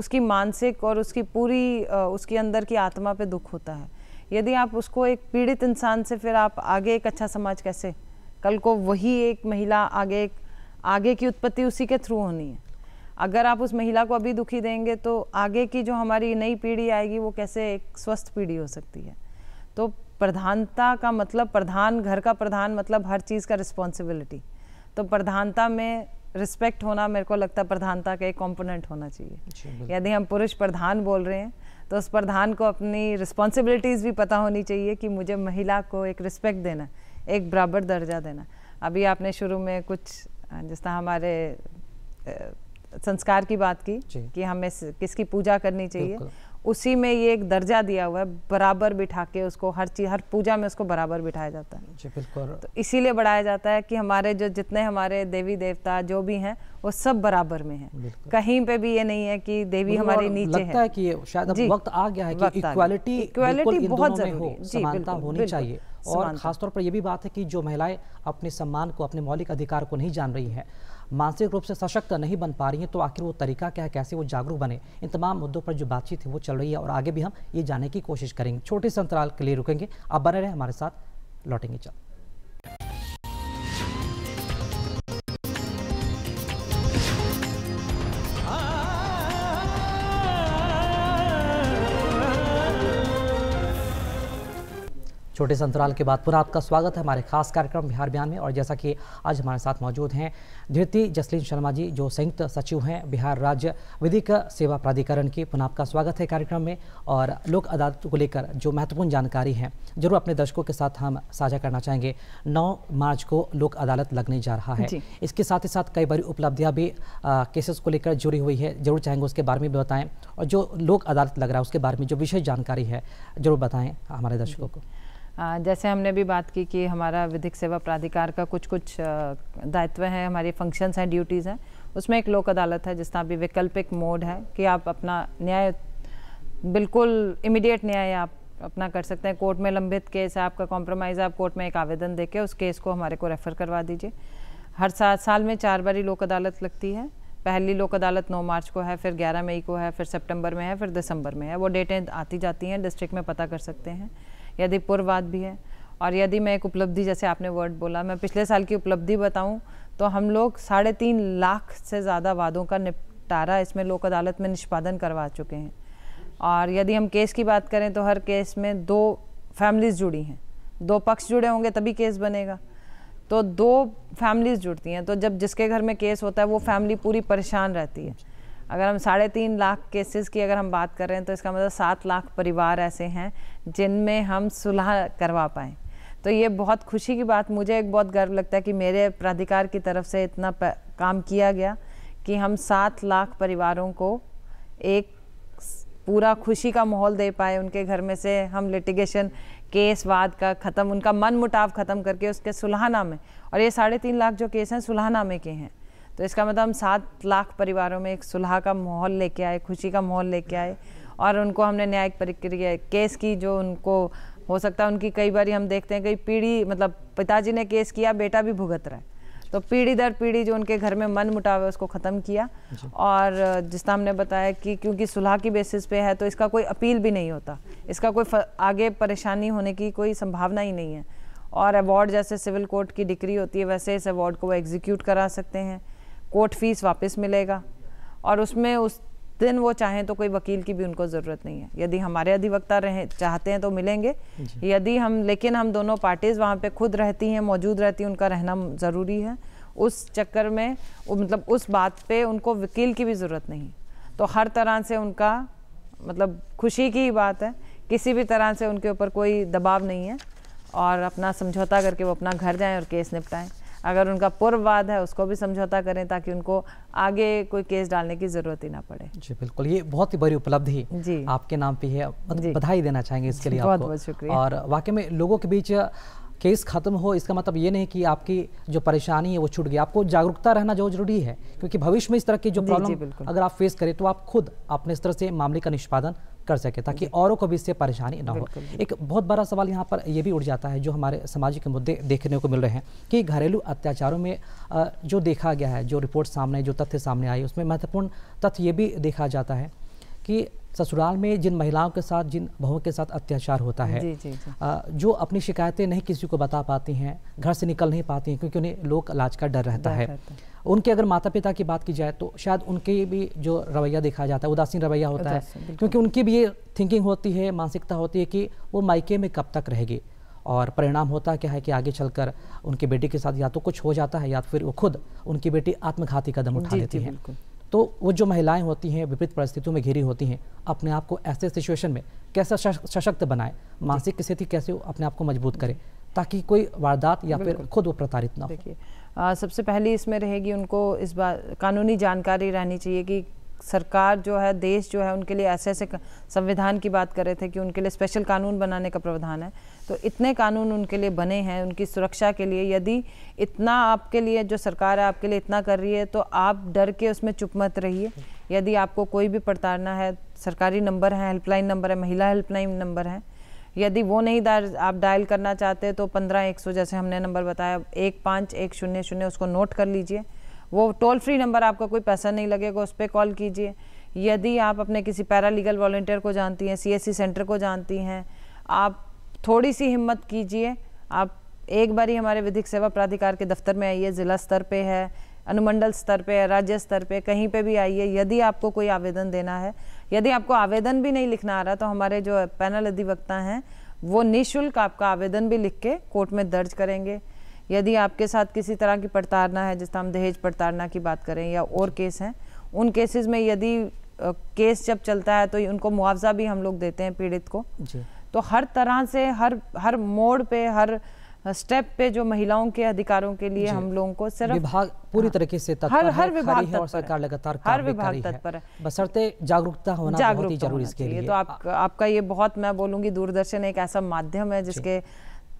उसकी मानसिक और उसकी पूरी उसके अंदर की आत्मा पे दुख होता है यदि आप उसको एक पीड़ित इंसान से फिर आप आगे एक अच्छा समाज कैसे कल को वही एक महिला आगे एक आगे की उत्पत्ति उसी के थ्रू होनी है अगर आप उस महिला को अभी दुखी देंगे तो आगे की जो हमारी नई पीढ़ी आएगी वो कैसे एक स्वस्थ पीढ़ी हो सकती है तो प्रधानता का मतलब प्रधान घर का प्रधान मतलब हर चीज़ का रिस्पॉन्सिबिलिटी तो प्रधानता में रिस्पेक्ट होना मेरे को लगता है प्रधानता का एक कॉम्पोनेंट होना चाहिए यदि हम पुरुष प्रधान बोल रहे हैं तो उस प्रधान को अपनी रिस्पॉन्सिबिलिटीज़ भी पता होनी चाहिए कि मुझे महिला को एक रिस्पेक्ट देना एक बराबर दर्जा देना अभी आपने शुरू में कुछ जिस तरह हमारे संस्कार की बात की कि हमें किसकी पूजा करनी चाहिए उसी में ये एक दर्जा दिया हुआ है बराबर बिठा के उसको हर चीज हर पूजा में उसको बराबर बिठाया जाता है जी बिल्कुल तो इसीलिए बढ़ाया जाता है कि हमारे जो जितने हमारे देवी देवता जो भी हैं वो सब बराबर में हैं कहीं पे भी ये नहीं है कि देवी मतलब हमारे नीचे लगता है, है कि शायद अब वक्त आ गया है कि इक्वालिटी इक्वालिटी बहुत जरूरी होनी चाहिए और खासतौर पर यह भी बात है कि जो महिलाएं अपने सम्मान को अपने मौलिक अधिकार को नहीं जान रही हैं मानसिक रूप से सशक्त नहीं बन पा रही हैं तो आखिर वो तरीका क्या है कैसे वो जागरूक बने इन तमाम मुद्दों पर जो बातचीत है वो चल रही है और आगे भी हम ये जाने की कोशिश करेंगे छोटे संतराल के लिए रुकेंगे आप बने रहें हमारे साथ लौटेंगे चल छोटे संतराल के बाद पुनः आपका स्वागत है हमारे खास कार्यक्रम बिहार बयान में और जैसा कि आज हमारे साथ मौजूद हैं धृति जसलीन शर्मा जी जो संयुक्त सचिव हैं बिहार राज्य विधिक सेवा प्राधिकरण की पुनः आपका स्वागत है कार्यक्रम में और लोक अदालत को लेकर जो महत्वपूर्ण जानकारी है जरूर अपने दर्शकों के साथ हम साझा करना चाहेंगे नौ मार्च को लोक अदालत लगने जा रहा है इसके साथ ही साथ कई बड़ी उपलब्धियाँ भी केसेस को लेकर जुड़ी हुई है जरूर चाहेंगे उसके बारे में भी बताएं और जो लोक अदालत लग रहा है उसके बारे में जो विशेष जानकारी है जरूर बताएं हमारे दर्शकों को जैसे हमने भी बात की कि हमारा विधिक सेवा प्राधिकार का कुछ कुछ दायित्व है हमारी फंक्शंस हैं ड्यूटीज़ हैं उसमें एक लोक अदालत है जिसका अभी वैकल्पिक मोड है कि आप अपना न्याय बिल्कुल इमीडिएट न्याय आप अपना कर सकते हैं कोर्ट में लंबित केस है आपका कॉम्प्रोमाइज़ आप कोर्ट में एक आवेदन दे उस केस को हमारे को रेफ़र करवा दीजिए हर सात साल में चार बारी लोक अदालत लगती है पहली लोक अदालत 9 मार्च को है फिर 11 मई को है फिर सितंबर में है फिर दिसंबर में है वो डेटें आती जाती हैं डिस्ट्रिक्ट में पता कर सकते हैं यदि पूर्ववाद भी है और यदि मैं एक उपलब्धि जैसे आपने वर्ड बोला मैं पिछले साल की उपलब्धि बताऊं तो हम लोग साढ़े तीन लाख से ज़्यादा वादों का निपटारा इसमें लोक अदालत में निष्पादन करवा चुके हैं और यदि हम केस की बात करें तो हर केस में दो फैमिलीज़ जुड़ी हैं दो पक्ष जुड़े होंगे तभी केस बनेगा तो दो फैमिलीज़ जुड़ती हैं तो जब जिसके घर में केस होता है वो फैमिली पूरी परेशान रहती है अगर हम साढ़े तीन लाख केसेस की अगर हम बात कर रहे हैं तो इसका मतलब सात लाख परिवार ऐसे हैं जिनमें हम सुलह करवा पाएँ तो ये बहुत खुशी की बात मुझे एक बहुत गर्व लगता है कि मेरे प्राधिकार की तरफ से इतना काम किया गया कि हम सात लाख परिवारों को एक पूरा खुशी का माहौल दे पाए उनके घर में से हम लिटिगेशन केस वाद का ख़त्म उनका मन मुटाव ख़त्म करके उसके सुलहाना में और ये साढ़े तीन लाख जो केस हैं सुलहाना में के हैं तो इसका मतलब हम सात लाख परिवारों में एक सुलह का माहौल लेके आए खुशी का माहौल लेके आए और उनको हमने न्यायिक प्रक्रिया केस की जो उनको हो सकता है उनकी कई बार हम देखते हैं कई पीढ़ी मतलब पिताजी ने केस किया बेटा भी भुगत रहा है तो पीढ़ी दर पीढ़ी जो उनके घर में मन मुटाव है उसको ख़त्म किया और जिस तरह हमने बताया कि क्योंकि सुलह की बेसिस पे है तो इसका कोई अपील भी नहीं होता इसका कोई आगे परेशानी होने की कोई संभावना ही नहीं है और अवार्ड जैसे सिविल कोर्ट की डिग्री होती है वैसे इस अवार्ड को वो एग्जीक्यूट करा सकते हैं कोर्ट फीस वापस मिलेगा और उसमें उस दिन वो चाहें तो कोई वकील की भी उनको ज़रूरत नहीं है यदि हमारे अधिवक्ता रहे चाहते हैं तो मिलेंगे यदि हम लेकिन हम दोनों पार्टीज़ वहाँ पे खुद रहती हैं मौजूद रहती हैं उनका रहना ज़रूरी है उस चक्कर में मतलब उस बात पे उनको वकील की भी ज़रूरत नहीं तो हर तरह से उनका मतलब खुशी की ही बात है किसी भी तरह से उनके ऊपर कोई दबाव नहीं है और अपना समझौता करके वो अपना घर जाएँ और केस निपटाएँ अगर उनका पूर्ववाद है उसको भी समझौता करें ताकि उनको आगे कोई केस डालने की जरूरत ही ना पड़े जी बिल्कुल ये बहुत ही बड़ी उपलब्धि जी आपके नाम पे है बधाई देना चाहेंगे इसके लिए बहुत बहुत शुक्रिया और वाकई में लोगों के बीच केस खत्म हो इसका मतलब ये नहीं कि आपकी जो परेशानी है वो छूट गई आपको जागरूकता रहना जो जरूरी है क्योंकि भविष्य में इस तरह की जो प्रॉब्लम अगर आप फेस करें तो आप खुद अपने इस तरह से मामले का निष्पादन कर सके ताकि औरों को भी इससे परेशानी ना हो एक बहुत बड़ा सवाल यहाँ पर यह भी उठ जाता है जो हमारे सामाजिक मुद्दे देखने को मिल रहे हैं कि घरेलू अत्याचारों में जो देखा गया है जो रिपोर्ट सामने जो तथ्य सामने आई उसमें महत्वपूर्ण तथ्य ये भी देखा जाता है कि ससुराल में जिन महिलाओं के साथ जिन बहुओं के साथ अत्याचार होता है जी, जी, जी। आ, जो अपनी शिकायतें नहीं किसी को बता पाती हैं घर से निकल नहीं पाती हैं क्योंकि उन्हें लोक लाज का डर रहता है, है। उनके अगर माता पिता की बात की जाए तो शायद उनके भी जो रवैया देखा जाता है उदासीन रवैया होता है क्योंकि उनकी भी ये थिंकिंग होती है मानसिकता होती है कि वो मायके में कब तक रहेगी और परिणाम होता क्या है कि आगे चलकर उनकी बेटी के साथ या तो कुछ हो जाता है या फिर वो खुद उनकी बेटी आत्मघाती कदम उठा लेती है तो वो जो महिलाएं होती हैं विपरीत परिस्थितियों में घिरी होती हैं अपने आप को ऐसे सिचुएशन में कैसा सशक्त बनाए मानसिक स्थिति कैसे अपने आप को मजबूत करें ताकि कोई वारदात या फिर खुद वो प्रताड़ित ना हो आ, सबसे पहली इसमें रहेगी उनको इस बात कानूनी जानकारी रहनी चाहिए कि सरकार जो है देश जो है उनके लिए ऐसे ऐसे संविधान की बात कर रहे थे कि उनके लिए स्पेशल कानून बनाने का प्रावधान है तो इतने कानून उनके लिए बने हैं उनकी सुरक्षा के लिए यदि इतना आपके लिए जो सरकार है आपके लिए इतना कर रही है तो आप डर के उसमें चुप मत रहिए यदि आपको कोई भी पड़ताड़ना है सरकारी नंबर है हेल्पलाइन नंबर है महिला हेल्पलाइन नंबर है यदि वो नहीं दार आप डायल करना चाहते तो पंद्रह एक सौ जैसे हमने नंबर बताया एक पाँच एक शून्य शून्य उसको नोट कर लीजिए वो टोल फ्री नंबर आपका कोई पैसा नहीं लगेगा उस पर कॉल कीजिए यदि आप अपने किसी पैरालीगल वॉल्टियर को जानती हैं सी सेंटर को जानती हैं आप थोड़ी सी हिम्मत कीजिए आप एक बारी हमारे विधिक सेवा प्राधिकार के दफ्तर में आइए ज़िला स्तर पे है अनुमंडल स्तर पे है राज्य स्तर पे कहीं पे भी आइए यदि आपको कोई आवेदन देना है यदि आपको आवेदन भी नहीं लिखना आ रहा तो हमारे जो पैनल अधिवक्ता हैं वो निःशुल्क आपका आवेदन भी लिख के कोर्ट में दर्ज करेंगे यदि आपके साथ किसी तरह की प्रताड़ना है जिसका हम दहेज प्रताड़ना की बात करें या और केस हैं उन केसेस में यदि केस जब चलता है तो उनको मुआवजा भी हम लोग देते हैं पीड़ित को जी। तो हर तरह से हर हर मोड़ पे हर स्टेप पे जो महिलाओं के अधिकारों के लिए हम लोगों को सिर्फ विभाग पूरी हाँ, तरीके से हर हर विभाग है और सरकार लगातार हर विभाग तत्पर है बसरते जागरूकता होना जागरूक जरूरी इसके लिए तो आप, आपका ये बहुत मैं बोलूंगी दूरदर्शन एक ऐसा माध्यम है जिसके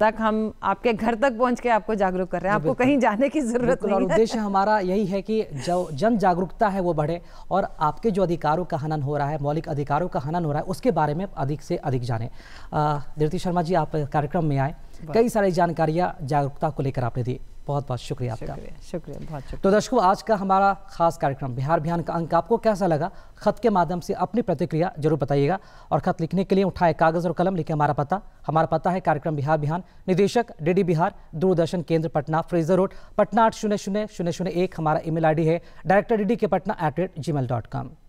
तक हम आपके घर तक पहुंच के आपको जागरूक कर रहे हैं आपको कहीं जाने की जरूरत नहीं और उद्देश्य हमारा यही है कि जो जन जागरूकता है वो बढ़े और आपके जो अधिकारों का हनन हो रहा है मौलिक अधिकारों का हनन हो रहा है उसके बारे में अधिक से अधिक जाने धृति शर्मा जी आप कार्यक्रम में आए कई सारी जानकारियाँ जागरूकता को लेकर आपने दी बहुत बहुत शुक्रिया आपका शुक्रिया शुक्रिया बहुत शुक्रिया तो दर्शकों आज का हमारा खास कार्यक्रम बिहार अभियान का अंक आपको कैसा लगा खत के माध्यम से अपनी प्रतिक्रिया जरूर बताइएगा और खत लिखने के लिए उठाए कागज़ और कलम लिखे हमारा पता हमारा पता है कार्यक्रम बिहार अभियान निदेशक डीडी बिहार दूरदर्शन केंद्र पटना फ्रेजर रोड पटना आठ शून्य शून्य शून्य शून्य एक हमारा ईमेल आईडी है director D K Patna at rate gmail dot com